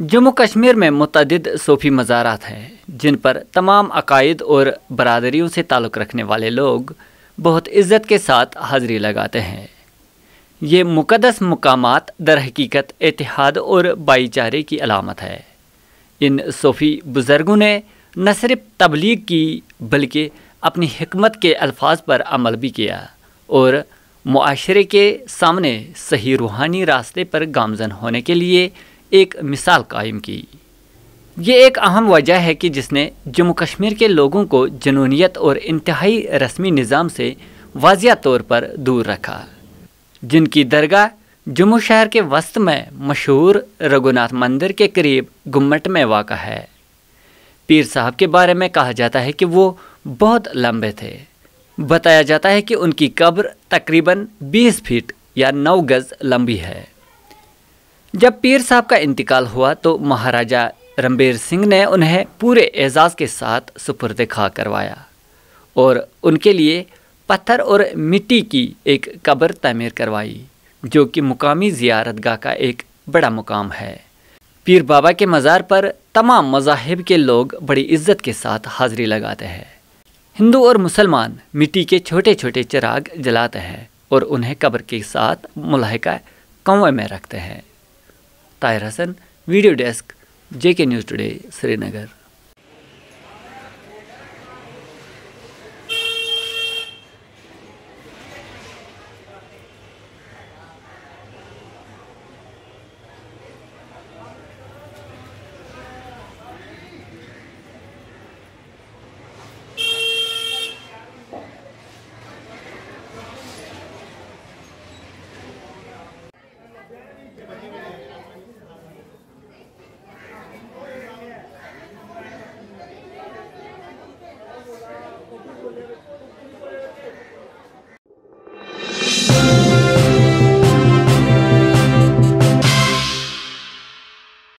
जम्मू कश्मीर में मतद सूफ़ी मज़ारात हैं जिन पर तमाम अकायद और बरदरीों से ताल्लुक़ रखने वाले लोग बहुत इज़्ज़त के साथ हाज़री लगाते हैं ये मुकदस मकाम दर हकीकत एतिहाद और भाईचारे की अलामत है इन सूफ़ी बुज़र्गों ने न सिर्फ तबलीग की बल्कि अपनी हमत के अल्फाज पर अमल भी किया और माशरे के सामने सही रूहानी रास्ते पर गामजन होने के लिए एक मिसाल कायम की ये एक अहम वजह है कि जिसने जम्मू कश्मीर के लोगों को जनूनीत और इंतहाई रस्मी निज़ाम से वाजिया तौर पर दूर रखा जिनकी दरगाह जम्मू शहर के वस्त में मशहूर रघुनाथ मंदिर के करीब गुम्मट में वाक़ है पीर साहब के बारे में कहा जाता है कि वो बहुत लंबे थे बताया जाता है कि उनकी कब्र तकरीबन 20 फीट या 9 गज़ लंबी है जब पीर साहब का इंतकाल हुआ तो महाराजा रणबीर सिंह ने उन्हें पूरे एजाज़ के साथ सुपुर्द खा करवाया और उनके लिए पत्थर और मिट्टी की एक कब्र तमीर करवाई जो कि मुकामी जियारत गाह का एक बड़ा मुकाम है पीर बाबा के मज़ार पर तमाम मजाहब के लोग बड़ी इज्जत के साथ हाज़िरी लगाते हैं हिंदू और मुसलमान मिट्टी के छोटे छोटे चिराग जलाते हैं और उन्हें कब्र के साथ मुलाका कंवे में रखते हैं Tahir Hasan video desk J K news today Srinagar